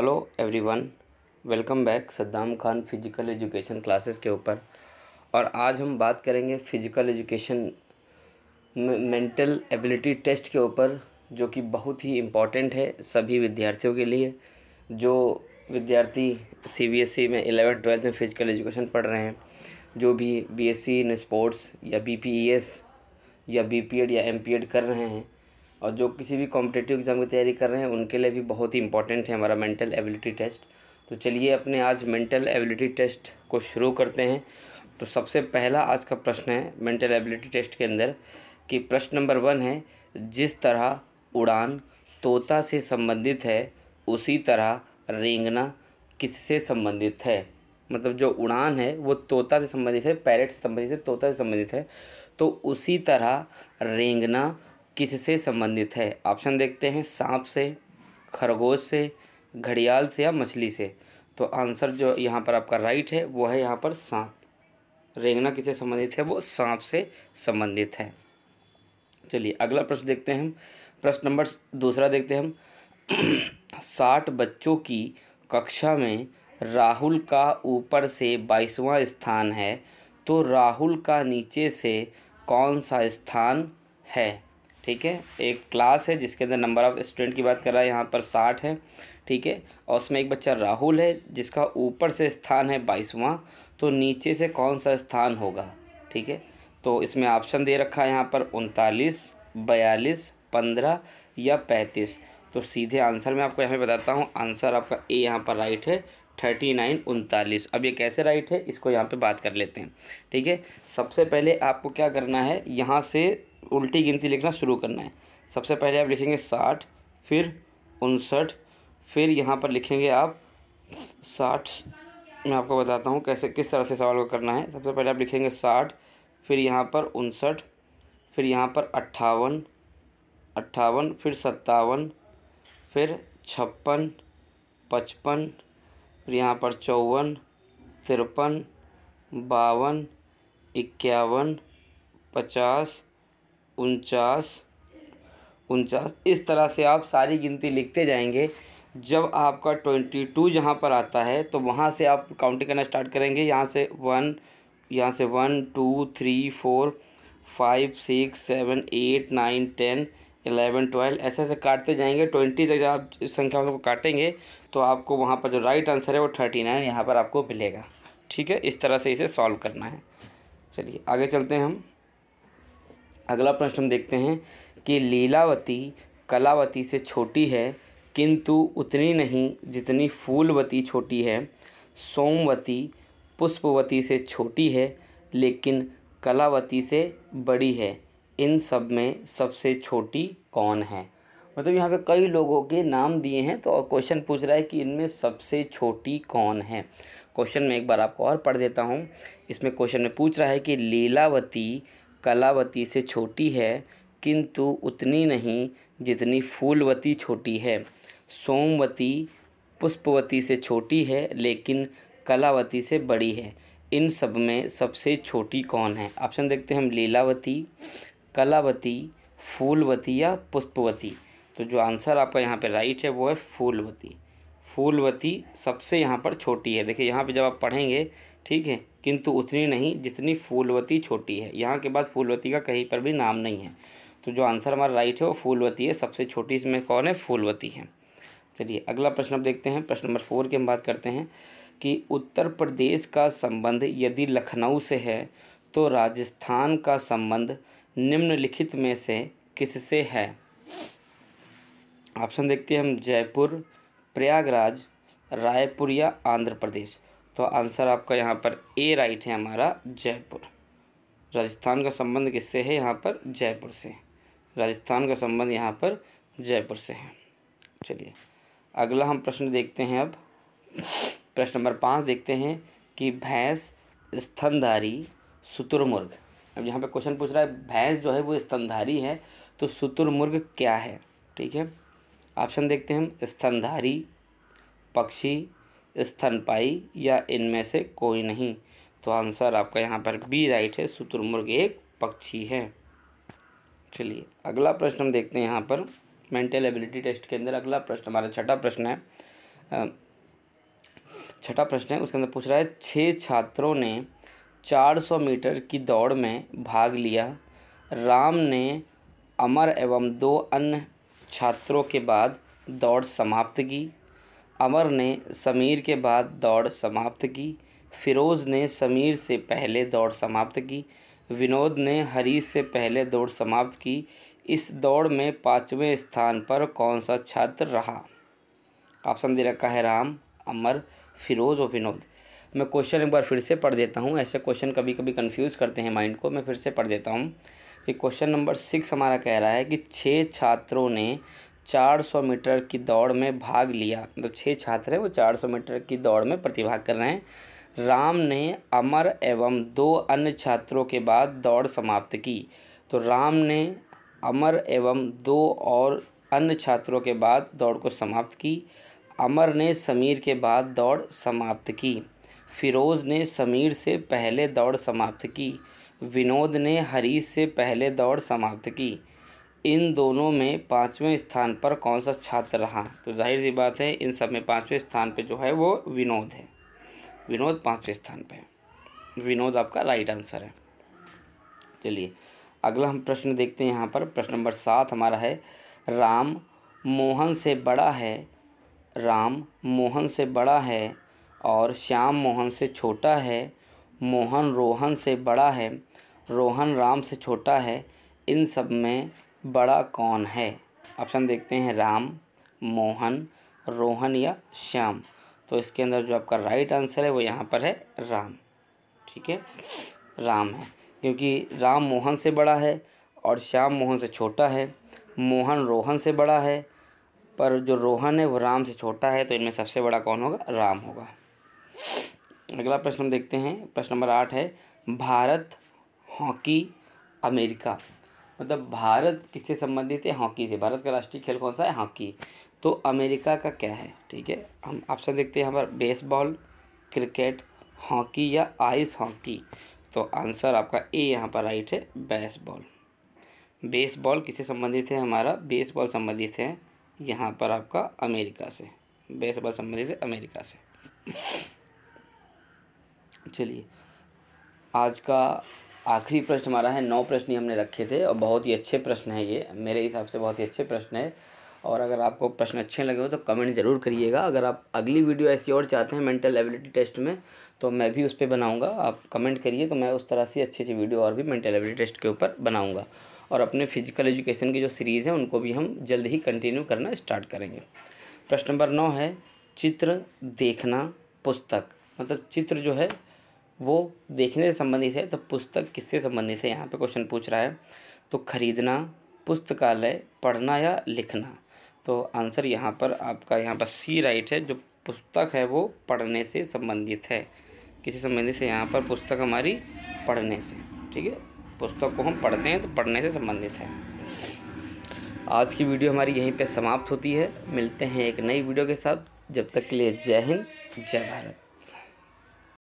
hello everyone welcome back Saddam Khan physical education classes के ऊपर और आज हम बात करेंगे physical education mental ability test के ऊपर जो कि बहुत ही इम्पॉर्टेंट है सभी विद्यार्थियों के लिए जो विद्यार्थी सीबीएसई e में एलेवन ट्वेल्थ में फ़िज़िकल एजुकेशन पढ़ रहे हैं जो भी बीएससी इन स्पोर्ट्स या एस e या बीपीएड या एमपीएड कर रहे हैं और जो किसी भी कॉम्पिटेटिव एग्ज़ाम की तैयारी कर रहे हैं उनके लिए भी बहुत ही इंपॉर्टेंट है हमारा मेंटल एबिलिटी टेस्ट तो चलिए अपने आज मेंटल एबिलिटी टेस्ट को शुरू करते हैं तो सबसे पहला आज का प्रश्न है मेंटल एबिलिटी टेस्ट के अंदर कि प्रश्न नंबर वन है जिस तरह उड़ान तोता से संबंधित है उसी तरह रेंगना किससे संबंधित है मतलब जो उड़ान है वो तोता से संबंधित है पैरेट से संबंधित है तोता से संबंधित है तो उसी तरह रेंगना किससे संबंधित है ऑप्शन देखते हैं सांप से खरगोश से घड़ियाल से या मछली से तो आंसर जो यहाँ पर आपका राइट है वो है यहाँ पर सांप रेंगना किसे संबंधित है वो सांप से संबंधित है चलिए अगला प्रश्न देखते हैं हम प्रश्न नंबर दूसरा देखते हैं हम साठ बच्चों की कक्षा में राहुल का ऊपर से बाईसवां स्थान है तो राहुल का नीचे से कौन सा स्थान है ठीक है एक क्लास है जिसके अंदर नंबर ऑफ़ स्टूडेंट की बात कर रहा है यहाँ पर साठ है ठीक है और उसमें एक बच्चा राहुल है जिसका ऊपर से स्थान है बाईसवां तो नीचे से कौन सा स्थान होगा ठीक है तो इसमें ऑप्शन दे रखा है यहाँ पर उनतालीस बयालीस पंद्रह या पैंतीस तो सीधे आंसर मैं आपको यहाँ पे बताता हूँ आंसर आपका ए यहाँ पर राइट है थर्टी नाइन उनतालीस अब ये कैसे राइट है इसको यहाँ पे बात कर लेते हैं ठीक है सबसे पहले आपको क्या करना है यहाँ से उल्टी गिनती लिखना शुरू करना है सबसे पहले आप लिखेंगे साठ फिर उनसठ फिर यहाँ पर लिखेंगे आप साठ मैं आपको बताता हूँ कैसे किस तरह से सवाल को करना है सबसे पहले आप लिखेंगे साठ फिर यहाँ पर उनसठ फिर यहाँ पर अट्ठावन अट्ठावन फिर सत्तावन फिर छप्पन पचपन फिर यहाँ पर चौवन तिरपन बावन इक्यावन पचास उनचास उनचास इस तरह से आप सारी गिनती लिखते जाएंगे जब आपका ट्वेंटी टू जहाँ पर आता है तो वहाँ से आप काउंटिंग करना स्टार्ट करेंगे यहाँ से वन यहाँ से one two three four five six seven eight nine ten eleven twelve ऐसे ऐसे काटते जाएंगे ट्वेंटी तक जब आप संख्या को काटेंगे तो आपको वहाँ पर जो राइट आंसर है वो थर्टी नाइन यहाँ पर आपको मिलेगा ठीक है इस तरह से इसे सॉल्व करना है चलिए आगे चलते हैं हम अगला प्रश्न हम देखते हैं कि लीलावती कलावती से छोटी है किंतु उतनी नहीं जितनी फूलवती छोटी है सोमवती पुष्पवती से छोटी है लेकिन कलावती से बड़ी है इन सब में सबसे छोटी कौन है मतलब यहाँ पे कई लोगों के नाम दिए हैं तो क्वेश्चन पूछ रहा है कि इनमें सबसे छोटी कौन है क्वेश्चन में एक बार आपको और पढ़ देता हूँ इसमें क्वेश्चन में पूछ रहा है कि लीलावती कलावती से छोटी है किंतु उतनी नहीं जितनी फूलवती छोटी है सोमवती पुष्पवती से छोटी है लेकिन कलावती से बड़ी है इन सब में सबसे छोटी कौन है ऑप्शन देखते हैं हम लीलावती कलावती फूलवती या पुष्पवती तो जो आंसर आपका यहाँ पे राइट है वो है फूलवती फूलवती सबसे यहाँ पर छोटी है देखिए यहाँ पे जब आप पढ़ेंगे ठीक है किंतु उतनी नहीं जितनी फूलवती छोटी है यहाँ के बाद फूलवती का कहीं पर भी नाम नहीं है तो जो आंसर हमारा राइट है वो फूलवती है सबसे छोटी इसमें कौन है फूलवती है चलिए अगला प्रश्न अब देखते हैं प्रश्न नंबर फोर की हम बात करते हैं कि उत्तर प्रदेश का संबंध यदि लखनऊ से है तो राजस्थान का संबंध निम्नलिखित में से किससे है ऑप्शन देखते हैं हम जयपुर प्रयागराज रायपुर या आंध्र प्रदेश तो आंसर आपका यहाँ पर ए राइट है हमारा जयपुर राजस्थान का संबंध किससे है यहाँ पर जयपुर से राजस्थान का संबंध यहाँ पर जयपुर से है चलिए अगला हम प्रश्न देखते हैं अब प्रश्न नंबर पाँच देखते हैं कि भैंस स्तनधारी शतुर्मुर्ग अब यहाँ पे क्वेश्चन पूछ रहा है भैंस जो है वो स्तनधारी है तो शुतुरमुर्ग क्या है ठीक है ऑप्शन देखते हैं हम स्तनधारी पक्षी स्तनपाई या इनमें से कोई नहीं तो आंसर आपका यहाँ पर बी राइट है शुतुरमुर्ग एक पक्षी है चलिए अगला प्रश्न हम देखते हैं यहाँ पर मेंटल एबिलिटी टेस्ट के अंदर अगला प्रश्न हमारा छठा प्रश्न है छठा प्रश्न है उसके अंदर पूछ रहा है छः छात्रों ने 400 मीटर की दौड़ में भाग लिया राम ने अमर एवं दो अन्य छात्रों के बाद दौड़ समाप्त की अमर ने समीर के बाद दौड़ समाप्त की फ़िरोज़ ने समीर से पहले दौड़ समाप्त की विनोद ने हरीश से पहले दौड़ समाप्त की इस दौड़ में पाँचवें स्थान पर कौन सा छात्र रहा ऑप्शन दे रखा है राम अमर फिरोज़ और विनोद मैं क्वेश्चन एक बार फिर से पढ़ देता हूँ ऐसे क्वेश्चन कभी कभी कंफ्यूज करते हैं माइंड को मैं फिर से पढ़ देता हूँ कि क्वेश्चन नंबर सिक्स हमारा कह रहा है कि छः छात्रों ने 400 मीटर की दौड़ में भाग लिया मतलब छः छात्र हैं वो 400 मीटर की दौड़ में प्रतिभाग कर रहे हैं राम ने अमर एवं दो अन्य छात्रों के बाद दौड़ समाप्त की तो राम ने अमर एवं दो और अन्य छात्रों के बाद दौड़ को समाप्त की अमर ने समीर के बाद दौड़ समाप्त की फिरोज़ ने समीर से पहले दौड़ समाप्त की विनोद ने हरीश से पहले दौड़ समाप्त की इन दोनों में पाँचवें स्थान पर कौन सा छात्र रहा तो जाहिर सी बात है इन सब में पाँचवें स्थान पर जो है वो विनोद है विनोद पाँचवें स्थान पर है विनोद आपका राइट आंसर है चलिए अगला हम प्रश्न देखते हैं यहाँ पर प्रश्न नंबर सात हमारा है राम मोहन से बड़ा है राम मोहन से बड़ा है और श्याम मोहन से छोटा है मोहन रोहन से बड़ा है रोहन राम से छोटा है इन सब में बड़ा कौन है ऑप्शन देखते हैं राम मोहन रोहन या श्याम तो इसके अंदर जो आपका राइट आंसर है वो यहाँ पर है राम ठीक है राम है क्योंकि राम मोहन से बड़ा है और श्याम मोहन से छोटा है मोहन रोहन से बड़ा है पर जो रोहन है वो राम से छोटा है तो इनमें सबसे बड़ा कौन होगा राम होगा अगला प्रश्न देखते हैं प्रश्न नंबर आठ है भारत हॉकी अमेरिका मतलब भारत किससे संबंधित है हॉकी से भारत का राष्ट्रीय खेल कौन सा है हॉकी तो अमेरिका का क्या है ठीक है हम ऑप्शन देखते हैं हमारा बेसबॉल क्रिकेट हॉकी या आइस हॉकी तो आंसर आपका ए यहाँ पर राइट है बेसबॉल बेसबॉल किससे संबंधित है हमारा बेसबॉल संबंधित है यहाँ पर आपका अमेरिका से बेसबॉल संबंधित है अमेरिका से चलिए आज का आखिरी प्रश्न हमारा है नौ प्रश्न ही हमने रखे थे और बहुत ही अच्छे प्रश्न हैं ये मेरे हिसाब से बहुत ही अच्छे प्रश्न है और अगर आपको प्रश्न अच्छे लगे हो तो कमेंट ज़रूर करिएगा अगर आप अगली वीडियो ऐसी और चाहते हैं मेंटल एबिलिटी टेस्ट में तो मैं भी उस पर बनाऊँगा आप कमेंट करिए तो मैं उस तरह से अच्छी अच्छी वीडियो और भी मेंटल एबिलिटी टेस्ट के ऊपर बनाऊँगा और अपने फिजिकल एजुकेशन की जो सीरीज़ है उनको भी हम जल्द ही कंटिन्यू करना स्टार्ट करेंगे प्रश्न नंबर नौ है चित्र देखना पुस्तक मतलब चित्र जो है वो देखने से संबंधित है तो पुस्तक किससे संबंधित है यहाँ पे क्वेश्चन पूछ रहा है तो खरीदना पुस्तकालय पढ़ना या लिखना तो आंसर यहाँ पर आपका यहाँ पर सी राइट है जो पुस्तक है वो पढ़ने से संबंधित है किसी संबंधित से यहाँ पर पुस्तक हमारी पढ़ने से ठीक है पुस्तक को हम पढ़ते हैं तो पढ़ने से संबंधित है आज की वीडियो हमारी यहीं पे समाप्त होती है मिलते हैं एक नई वीडियो के साथ जब तक के लिए जय हिंद जय भारत